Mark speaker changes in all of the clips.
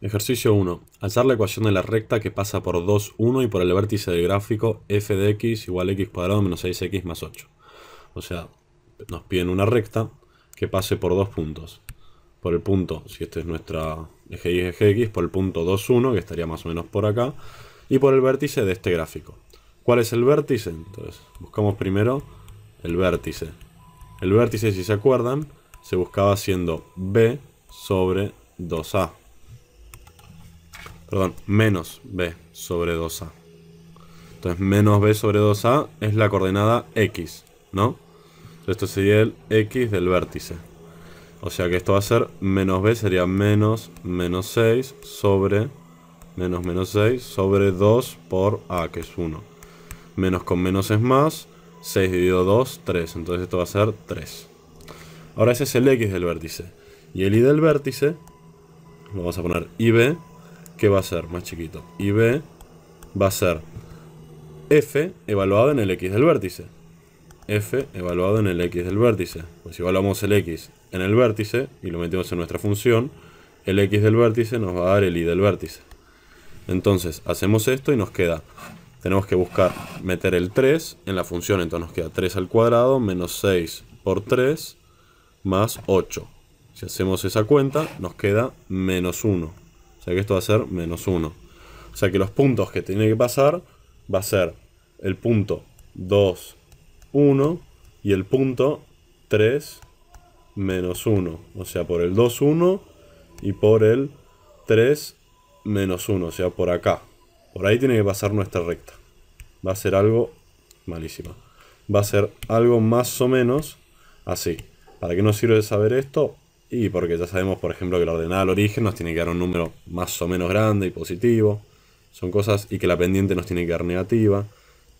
Speaker 1: Ejercicio 1. Alzar la ecuación de la recta que pasa por 2, 1 y por el vértice del gráfico f de x igual a x cuadrado menos 6x más 8. O sea, nos piden una recta que pase por dos puntos. Por el punto, si este es nuestra eje y eje x, por el punto 2, 1, que estaría más o menos por acá, y por el vértice de este gráfico. ¿Cuál es el vértice? Entonces, buscamos primero el vértice. El vértice, si se acuerdan, se buscaba siendo b sobre 2a. Perdón, menos B sobre 2A. Entonces, menos B sobre 2A es la coordenada X, ¿no? esto sería el X del vértice. O sea que esto va a ser menos B, sería menos menos 6 sobre menos menos 6 sobre 2 por A, que es 1. Menos con menos es más, 6 dividido 2, 3. Entonces esto va a ser 3. Ahora ese es el X del vértice. Y el Y del vértice, lo vamos a poner IB, ¿Qué va a ser más chiquito. Y B va a ser F evaluado en el X del vértice. F evaluado en el X del vértice. Pues si evaluamos el X en el vértice y lo metemos en nuestra función, el X del vértice nos va a dar el Y del vértice. Entonces hacemos esto y nos queda, tenemos que buscar meter el 3 en la función, entonces nos queda 3 al cuadrado menos 6 por 3 más 8. Si hacemos esa cuenta nos queda menos 1 que esto va a ser menos 1. O sea que los puntos que tiene que pasar va a ser el punto 2, 1 y el punto 3, menos 1. O sea, por el 2, 1 y por el 3, menos 1. O sea, por acá. Por ahí tiene que pasar nuestra recta. Va a ser algo malísima. Va a ser algo más o menos así. ¿Para qué nos sirve saber esto? Y porque ya sabemos, por ejemplo, que la ordenada al origen nos tiene que dar un número más o menos grande y positivo. Son cosas y que la pendiente nos tiene que dar negativa.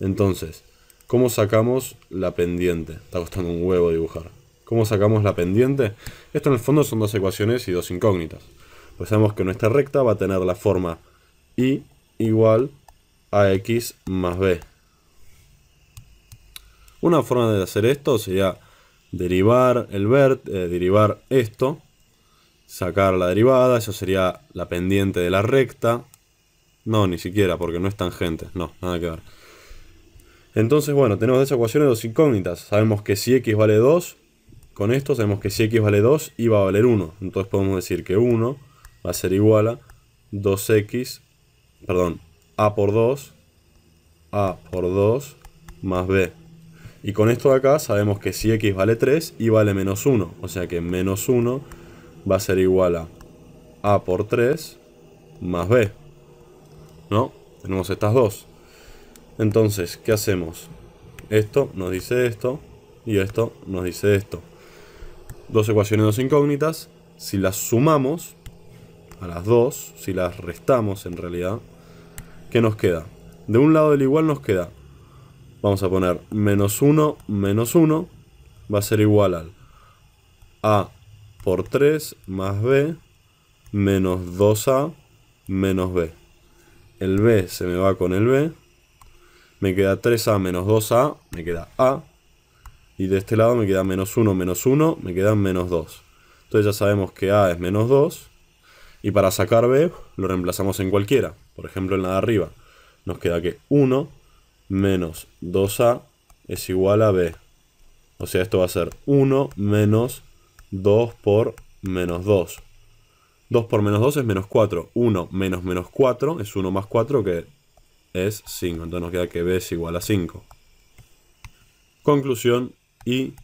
Speaker 1: Entonces, ¿cómo sacamos la pendiente? Está costando un huevo dibujar. ¿Cómo sacamos la pendiente? Esto en el fondo son dos ecuaciones y dos incógnitas. Pues sabemos que nuestra recta va a tener la forma y igual a x más b. Una forma de hacer esto sería derivar el eh, derivar esto, sacar la derivada, eso sería la pendiente de la recta. No, ni siquiera, porque no es tangente, no, nada que ver. Entonces, bueno, tenemos de esa ecuación dos incógnitas. Sabemos que si x vale 2, con esto sabemos que si x vale 2, y va a valer 1. Entonces podemos decir que 1 va a ser igual a 2x, perdón, a por 2, a por 2 más b. Y con esto de acá sabemos que si x vale 3, y vale menos 1. O sea que menos 1 va a ser igual a a por 3 más b. ¿No? Tenemos estas dos. Entonces, ¿qué hacemos? Esto nos dice esto y esto nos dice esto. Dos ecuaciones, dos incógnitas. Si las sumamos a las dos, si las restamos en realidad, ¿qué nos queda? De un lado del igual nos queda Vamos a poner menos 1, menos 1. Va a ser igual al A por 3 más B menos 2A menos B. El B se me va con el B. Me queda 3A menos 2A, me queda A. Y de este lado me queda menos 1 menos 1, me quedan menos 2. Entonces ya sabemos que A es menos 2. Y para sacar B lo reemplazamos en cualquiera. Por ejemplo en la de arriba. Nos queda que 1 menos 2A es igual a B. O sea, esto va a ser 1 menos 2 por menos 2. 2 por menos 2 es menos 4. 1 menos menos 4 es 1 más 4 que es 5. Entonces nos queda que B es igual a 5. Conclusión, y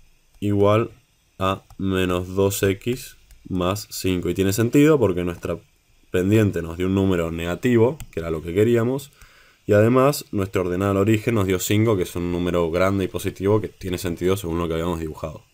Speaker 1: igual a menos 2X más 5. Y tiene sentido porque nuestra pendiente nos dio un número negativo, que era lo que queríamos, y además, nuestro ordenada al origen nos dio 5, que es un número grande y positivo que tiene sentido según lo que habíamos dibujado.